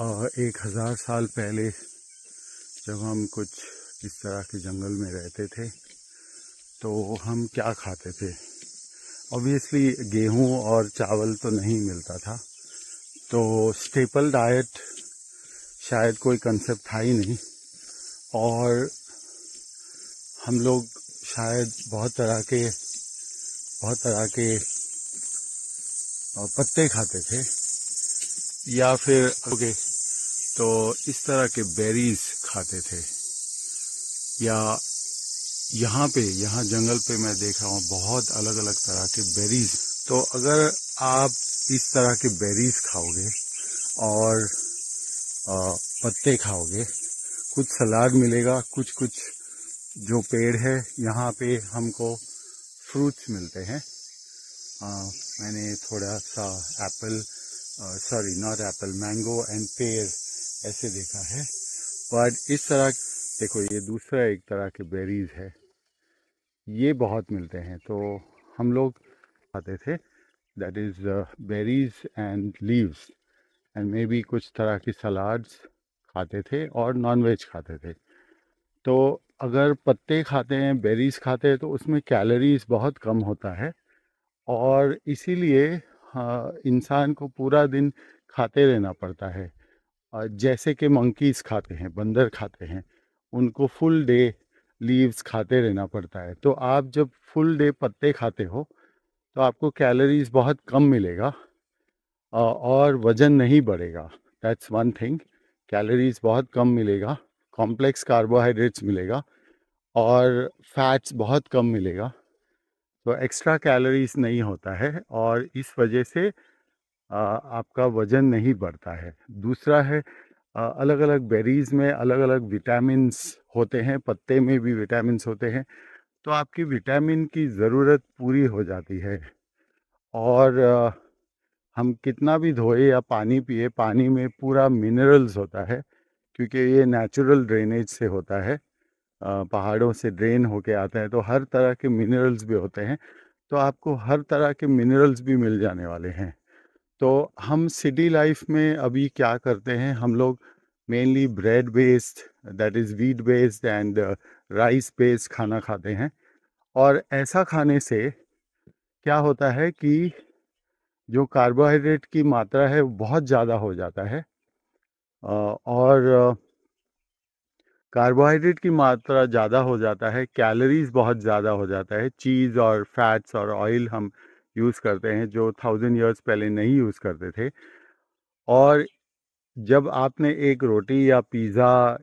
एक हज़ार साल पहले जब हम कुछ इस तरह के जंगल में रहते थे तो हम क्या खाते थे ऑब्वियसली गेहूं और चावल तो नहीं मिलता था तो स्टेपल डाइट शायद कोई कंसेप्ट था ही नहीं और हम लोग शायद बहुत तरह के बहुत तरह के पत्ते खाते थे या फिर ओके तो इस तरह के बेरीज खाते थे या यहाँ पे यहाँ जंगल पे मैं देख रहा हूँ बहुत अलग अलग तरह के बेरीज तो अगर आप इस तरह के बेरीज खाओगे और पत्ते खाओगे कुछ सलाद मिलेगा कुछ कुछ जो पेड़ है यहाँ पे हमको फ्रूट्स मिलते हैं आ, मैंने थोड़ा सा apple sorry not apple mango and pear ऐसे देखा है बट इस तरह देखो ये दूसरा एक तरह के बेरीज है ये बहुत मिलते हैं तो हम लोग खाते थे that is berries and leaves and maybe कुछ तरह की सलाड्स खाते थे और नॉनवेज खाते थे तो अगर पत्ते खाते हैं बेरीज खाते हैं तो उसमें कैलोरीज बहुत कम होता है और इसीलिए हाँ, इंसान को पूरा दिन खाते रहना पड़ता है जैसे कि मंकीज़ खाते हैं बंदर खाते हैं उनको फुल डे लीव्स खाते रहना पड़ता है तो आप जब फुल डे पत्ते खाते हो तो आपको कैलोरीज बहुत कम मिलेगा और वज़न नहीं बढ़ेगा दैट्स वन थिंग कैलोरीज बहुत कम मिलेगा कॉम्प्लेक्स कार्बोहाइड्रेट्स मिलेगा और फैट्स बहुत कम मिलेगा तो एक्स्ट्रा कैलोरीज नहीं होता है और इस वजह से आपका वज़न नहीं बढ़ता है दूसरा है अलग अलग बेरीज़ में अलग अलग विटामिनस होते हैं पत्ते में भी विटामिन्स होते हैं तो आपकी विटामिन की ज़रूरत पूरी हो जाती है और हम कितना भी धोए या पानी पिए पानी में पूरा मिनरल्स होता है क्योंकि ये नेचुरल ड्रेनेज से होता है पहाड़ों से ड्रेन होके आते हैं तो हर तरह के मिनरल्स भी होते हैं तो आपको हर तरह के मिनरल्स भी मिल जाने वाले हैं तो हम सिटी लाइफ में अभी क्या करते हैं हम लोग mainly bread based that is wheat based and rice based खाना खाते हैं और ऐसा खाने से क्या होता है कि जो कार्बोहाइड्रेट की मात्रा है बहुत ज़्यादा हो जाता है और कार्बोहाइड्रेट की मात्रा ज़्यादा हो जाता है कैलोरीज बहुत ज़्यादा हो जाता है चीज़ और फैट्स और ऑयल हम यूज़ करते हैं जो थाउजेंड ईयर्स पहले नहीं यूज़ करते थे और जब आपने एक रोटी या पिज़्ज़ा